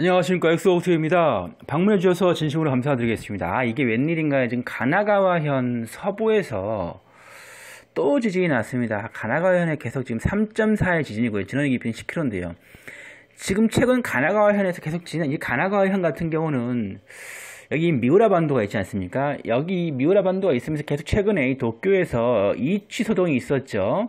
안녕하십니까 엑소옥트입니다 방문해 주셔서 진심으로 감사드리겠습니다 아, 이게 웬일인가요 지금 가나가와현 서부에서 또 지진이 났습니다 가나가와현에 계속 지금 3.4의 지진이고요 진원의 깊이는 10km인데요 지금 최근 가나가와현에서 계속 지진 이 가나가와현 같은 경우는 여기 미우라 반도가 있지 않습니까 여기 미우라 반도가 있으면서 계속 최근에 도쿄에서 이치 소동이 있었죠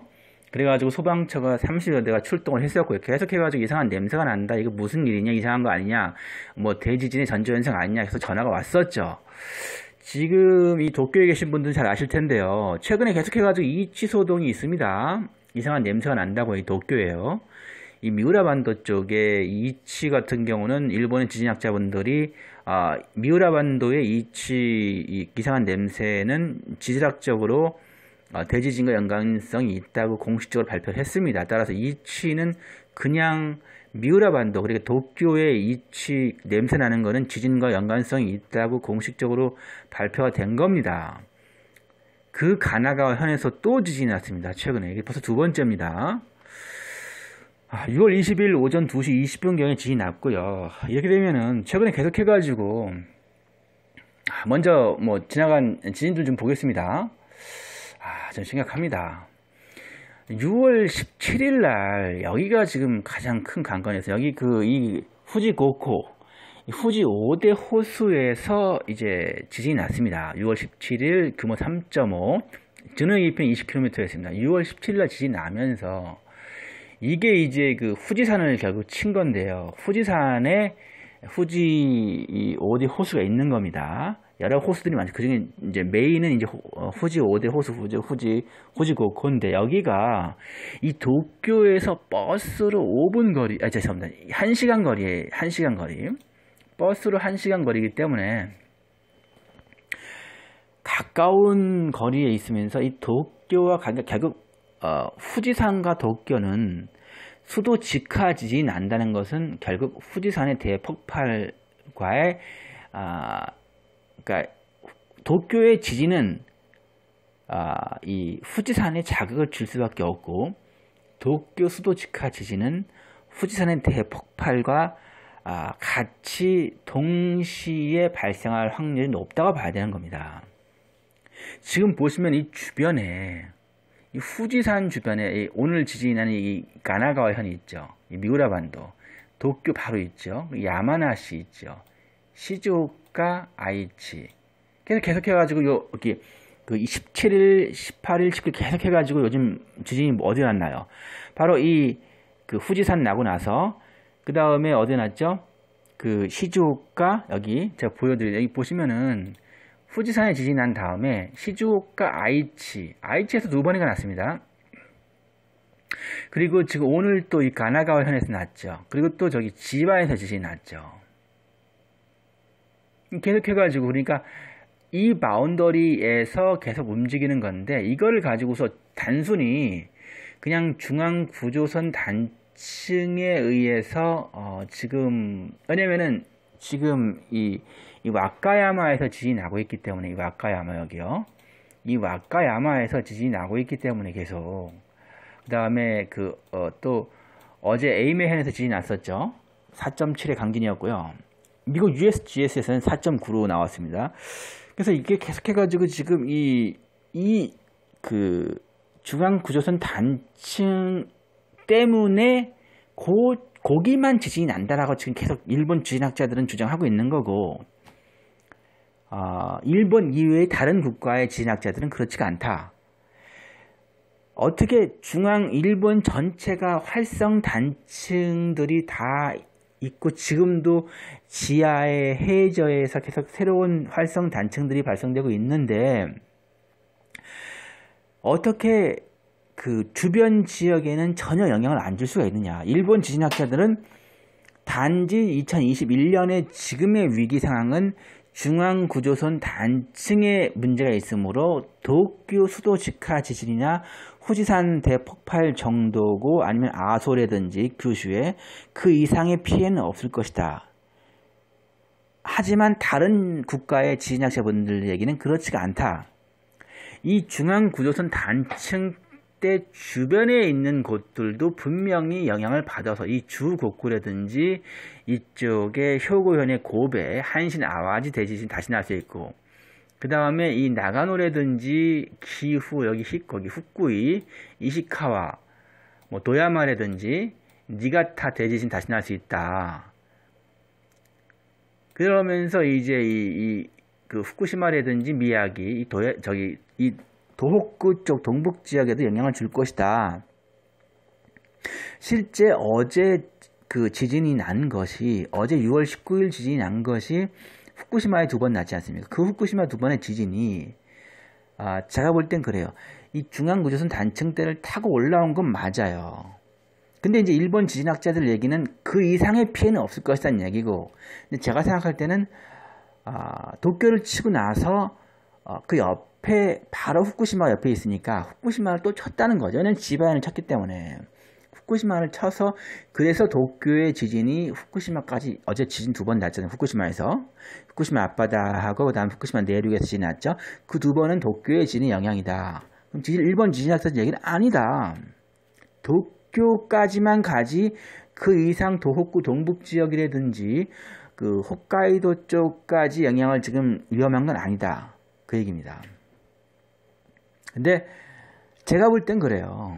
그래가지고 소방차가 30여 대가 출동을 했었고 계속해가지고 이상한 냄새가 난다. 이거 무슨 일이냐? 이상한 거 아니냐? 뭐 대지진의 전조현상 아니냐? 해서 전화가 왔었죠. 지금 이 도쿄에 계신 분들은 잘 아실 텐데요. 최근에 계속해가지고 이치소동이 있습니다. 이상한 냄새가 난다고 이 도쿄예요. 이 미우라 반도 쪽에 이치 같은 경우는 일본의 지진학자분들이 아, 미우라 반도의 이치 이 이상한 냄새는 지질학적으로 어, 대지 진과 연관성이 있다고 공식적으로 발표했습니다. 따라서 이치는 그냥 미우라 반도 그리고 도쿄의 이치 냄새 나는 것은 지진과 연관성이 있다고 공식적으로 발표가 된 겁니다. 그 가나가와 현에서 또 지진이 났습니다. 최근에 이게 벌써 두 번째입니다. 6월 아, 20일 오전 2시 20분경에 지진이 났고요. 이렇게 되면은 최근에 계속 해가지고 아, 먼저 뭐 지나간 지진들 좀 보겠습니다. 아, 좀 심각합니다. 6월 17일 날 여기가 지금 가장 큰 강건에서 여기 그 이 후지 고코 후지 5대 호수에서 이제 지진이 났습니다. 6월 17일 규모 3.5 전후 이편 20km였습니다. 6월 17일 날 지진이 나면서 이게 이제 그 후지산을 결국 친 건데요. 후지산에 후지 5대 호수가 있는 겁니다. 여러 호수들이 많죠. 그 중에 이제 메인은 이제 어, 후지 5대 호수, 후지, 후지, 후지 고콘데 여기가 이 도쿄에서 버스로 5분 거리, 아, 죄송합니다. 1시간 거리에, 1시간 거리. 버스로 1시간 거리이기 때문에 가까운 거리에 있으면서 이 도쿄와 간격, 결국, 어, 후지산과 도쿄는 수도 직하지진이 난다는 것은 결국 후지산의 대폭발과의 아, 그러니까 도쿄의 지진은 아, 이 후지산에 자극을 줄 수밖에 없고 도쿄 수도 직하 지진은 후지산의 대폭발과 아, 같이 동시에 발생할 확률이 높다고 봐야 되는 겁니다. 지금 보시면 이 주변에 이 후지산 주변에 이 오늘 지진이 나는 이 가나가와 현이 있죠. 미우라 반도, 도쿄 바로 있죠. 야마나시 있죠. 시즈오카, 아이치. 계속 계속해가지고 요 여기 그 17일, 18일, 19일 계속해가지고 요즘 지진이 뭐 어디 났나요? 바로 이 그 후지산 나고 나서 그 다음에 어디 났죠? 그 시즈오카 여기 제가 보여드릴 여기 보시면은 후지산에 지진 난 다음에 시즈오카 아이치 아이치에서 두 번이나 났습니다. 그리고 지금 오늘 또 이 가나가와 현에서 났죠. 그리고 또 저기 지바에서 지진이 났죠. 계속해가지고 그러니까 이 바운더리에서 계속 움직이는 건데 이거를 가지고서 단순히 그냥 중앙 구조선 단층에 의해서 어 지금 왜냐면은 지금 이, 이 와카야마에서 지진이 나고 있기 때문에 이 와카야마 여기요 이 와카야마에서 지진이 나고 있기 때문에 계속 그다음에 그 어 또 어제 에이메헨에서 지진이 났었죠 4.7의 강진이었고요 미국 USGS에서는 4.9로 나왔습니다. 그래서 이게 계속해가지고 지금 이, 이, 그, 중앙 구조선 단층 때문에 고, 고기만 지진이 난다라고 지금 계속 일본 지진학자들은 주장하고 있는 거고, 어, 일본 이외의 다른 국가의 지진학자들은 그렇지가 않다. 어떻게 중앙 일본 전체가 활성 단층들이 다 있고 지금도 지하의 해저에서 계속 새로운 활성 단층들이 발생되고 있는데 어떻게 그 주변 지역에는 전혀 영향을 안 줄 수가 있느냐. 일본 지진학자들은 단지 2021년의 지금의 위기 상황은 중앙구조선 단층에 문제가 있으므로 도쿄 수도 직하 지진이나 후지산 대폭발 정도고 아니면 아소라든지 규슈에 그 이상의 피해는 없을 것이다. 하지만 다른 국가의 지진학자분들 얘기는 그렇지가 않다. 이 중앙구조선 단층 때 주변에 있는 곳들도 분명히 영향을 받아서 이 주곡구라든지 이쪽에 효고현의 고배, 한신 아와지 대지신 다시 날 수 있고 그 다음에 이나가노래든지 기후 여기 히거기 후쿠이 이시카와 뭐도야마래든지 니가타 대지신 다시 날 수 있다. 그러면서 이제 이, 이그후쿠시마래든지 미야기 이 도야 저기 이 도호쿠 쪽 동북 지역에도 영향을 줄 것이다. 실제 어제 그 지진이 난 것이 어제 6월 19일 지진이 난 것이 후쿠시마에 두 번 났지 않습니까? 그 후쿠시마 두 번의 지진이 아, 제가 볼 땐 그래요. 이 중앙구조선 단층대를 타고 올라온 건 맞아요. 근데 이제 일본 지진학자들 얘기는 그 이상의 피해는 없을 것이다는 얘기고, 근데 제가 생각할 때는 아, 도쿄를 치고 나서 어, 그 옆, 옆에 바로 후쿠시마 옆에 있으니까 후쿠시마를 또 쳤다는 거죠. 얘는 지바현을 쳤기 때문에 후쿠시마를 쳐서 그래서 도쿄의 지진이 후쿠시마까지 어제 지진 두 번 났잖아요. 후쿠시마에서 후쿠시마 앞바다하고 그다음 후쿠시마 내륙에서 지진 났죠. 그 두 번은 도쿄의 지진의 영향이다. 그럼 지진 일본 지진학자들 얘기는 아니다. 도쿄까지만 가지 그 이상 도호쿠 동북 지역이라든지 그 홋카이도 쪽까지 영향을 지금 위험한 건 아니다. 그 얘기입니다. 근데 제가 볼 땐 그래요.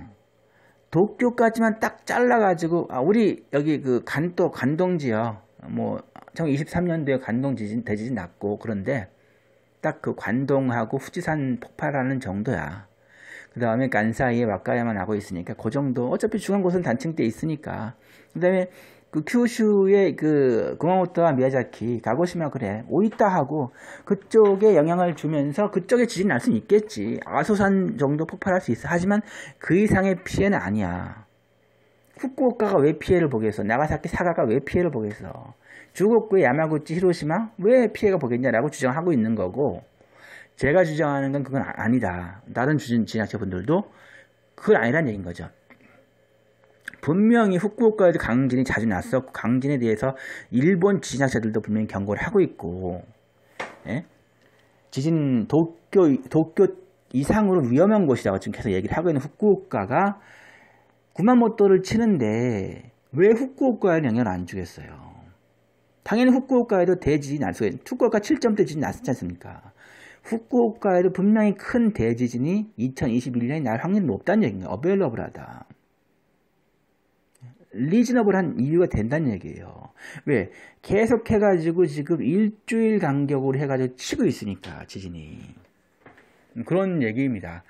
도쿄까지만 딱 잘라가지고 아, 우리 여기 그 간도 간동 지요뭐 1923년도에 간동 지진 대지진 났고 그런데 딱 그 관동하고 후지산 폭발하는 정도야. 그 다음에 간사이에 와카야만 하고 있으니까 그 정도 어차피 중간고선 단층 때 있으니까 그 다음에 그 큐슈의 그 구마모토와 미야자키 가고시마 그래 오이타 하고 그쪽에 영향을 주면서 그쪽에 지진 날 수는 있겠지 아소산 정도 폭발할 수 있어 하지만 그 이상의 피해는 아니야 후쿠오카가 왜 피해를 보겠어 나가사키 사가가 왜 피해를 보겠어 주곡구의 야마구치 히로시마 왜 피해가 보겠냐라고 주장하고 있는 거고 제가 주장하는 건 그건 아, 아니다 다른 주진 지자체분들도 그건 아니란 얘기인 거죠 분명히 후쿠오카에도 강진이 자주 났었고 강진에 그 대해서 일본 지진학자들도 분명히 경고를 하고 있고 예? 지진 도쿄 도쿄 이상으로 위험한 곳이라고 지금 계속 얘기를 하고 있는 후쿠오카가 구마모토를 치는데 왜 후쿠오카에는 영향을 안 주겠어요? 당연히 후쿠오카에도 대지진이 날 수가 있는 후쿠오카 7점대 지진이 났었지 않습니까? 후쿠오카에도 분명히 큰 대지진이 2021년에 날 확률이 높다는 얘기입니다. 어벨러블하다. 리즈너블한 이유가 된다는 얘기예요. 왜? 계속 해가지고 지금 일주일 간격으로 해가지고 치고 있으니까 지진이 음, 그런 얘기입니다.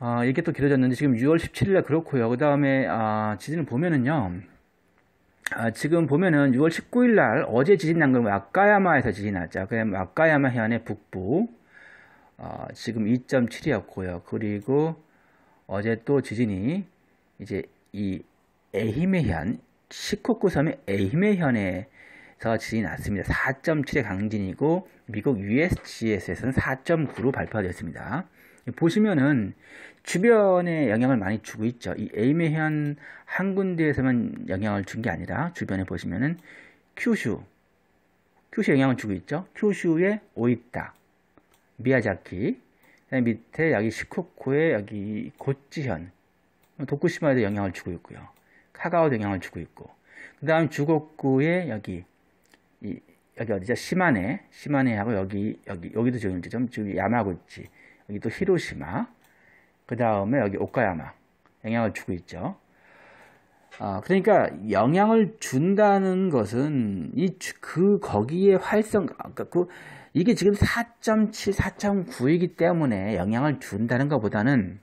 아, 이게 또 길어졌는데 지금 6월 17일날 그렇고요. 그 다음에 아, 지진을 보면은요. 아, 지금 보면은 6월 19일날 어제 지진 난 거는 아까야마에서 지진 났죠. 그냥 아까야마 해안의 북부 어, 지금 2.7이었고요. 그리고 어제 또 지진이 이제 이 에히메현 시코쿠섬의 에히메현에서 지진이 났습니다. 4.7의 강진이고 미국 USGS에서는 4.9로 발표되었습니다. 보시면은 주변에 영향을 많이 주고 있죠. 이 에이메현 한 군데에서만 영향을 준 게 아니라 주변에 보시면은 큐슈, 큐슈 영향을 주고 있죠. 큐슈의 오이타, 미야자키, 밑에 여기 시코쿠의 여기 고지현 도쿠시마에도 영향을 주고 있고요. 차가오 영향을 주고 있고 그 다음 주곡구에 여기 이, 여기 어디죠? 시마네 시마네하고 여기 여기 여기도 지금 좀 지금 야마구치 여기 도 히로시마 그 다음에 여기 오카야마 영향을 주고 있죠. 아, 그러니까 영향을 준다는 것은 이 그 거기에 활성 그러니까 그 이게 지금 4.7, 4.9이기 때문에 영향을 준다는 것보다는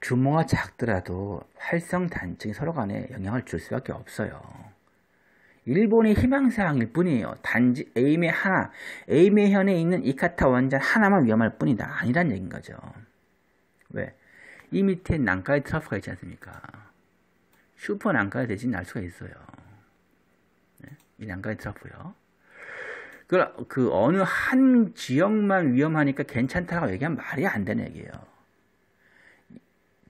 규모가 작더라도 활성 단층이 서로 간에 영향을 줄 수밖에 없어요. 일본의 희망사항일 뿐이에요. 단지 에임의 하나, 에임의 현에 있는 이카타 원전 하나만 위험할 뿐이 아니란 얘기인 거죠. 왜? 이 밑에 난카이 트러프가 있지 않습니까? 슈퍼 난카이 대신 날 수가 있어요. 네? 이 난카이 트러프요. 그, 그 어느 한 지역만 위험하니까 괜찮다고 얘기하면 말이 안 되는 얘기예요.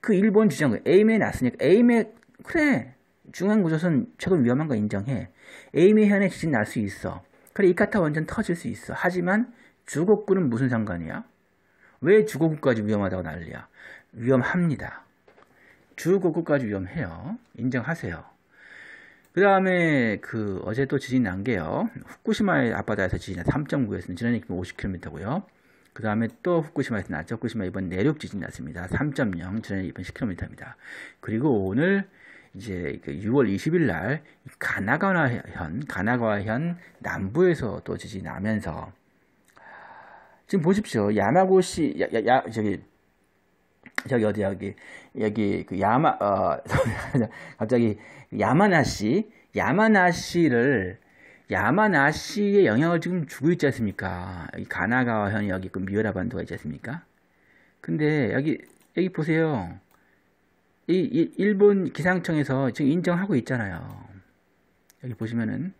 그 일본 주장, 에임에 났으니까, 에임에, 그래. 중앙 구조선 최근 위험한 거 인정해. 에임에 현에 지진 날 수 있어. 그래, 이카타 원전 터질 수 있어. 하지만 주거군은 무슨 상관이야? 왜 주거국까지 위험하다고 난리야? 위험합니다. 주거국까지 위험해요. 인정하세요. 그 다음에 그 어제 또 지진 난 게요. 후쿠시마의 앞바다에서 지진 3.9에서는 지난해 50km고요. 그 다음에 또 후쿠시마에서 났죠. 후쿠시마 이번 내륙 지진 났습니다. 3.0 전에 이번 10km입니다. 그리고 오늘 이제 6월 그 20일 날 가나가와현 가나가와현 남부에서 또지진 나면서 지금 보십시오. 야마고시 야, 야, 야 저기 저기 어디 여기 여기 그 야마 어 갑자기 야마나시 야마나시를 야마나시의 영향을 지금 주고 있지 않습니까? 이 가나가와현 여기 그 미우라 반도가 있지 않습니까? 근데 여기 여기 보세요. 이, 이 일본 기상청에서 지금 인정하고 있잖아요. 여기 보시면은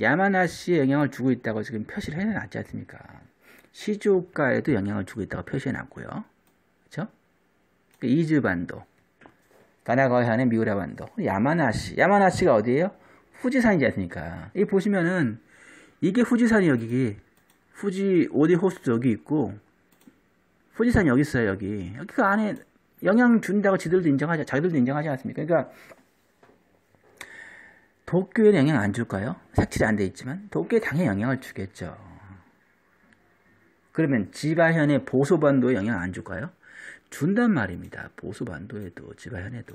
야마나시의 영향을 주고 있다고 지금 표시를 해놨지 않습니까? 시즈오카에도 영향을 주고 있다고 표시해놨고요. 그렇죠? 그 이즈반도, 가나가와현의 미우라 반도, 야마나시. 야마나시가 어디예요? 후지산이지 않습니까? 이 보시면은 이게 후지산이 여기 후지 오디 호스도 여기 있고 후지산 여기 있어요 여기 여기 그 안에 영향 준다고 지들도 인정하지 자기들도 인정하지 않습니까? 그러니까 도쿄에 영향 안 줄까요? 색칠이 안 돼 있지만 도쿄에 당연히 영향을 주겠죠. 그러면 지바현의 보소반도에 영향 안 줄까요? 준단 말입니다. 보수반도에도 지바현에도.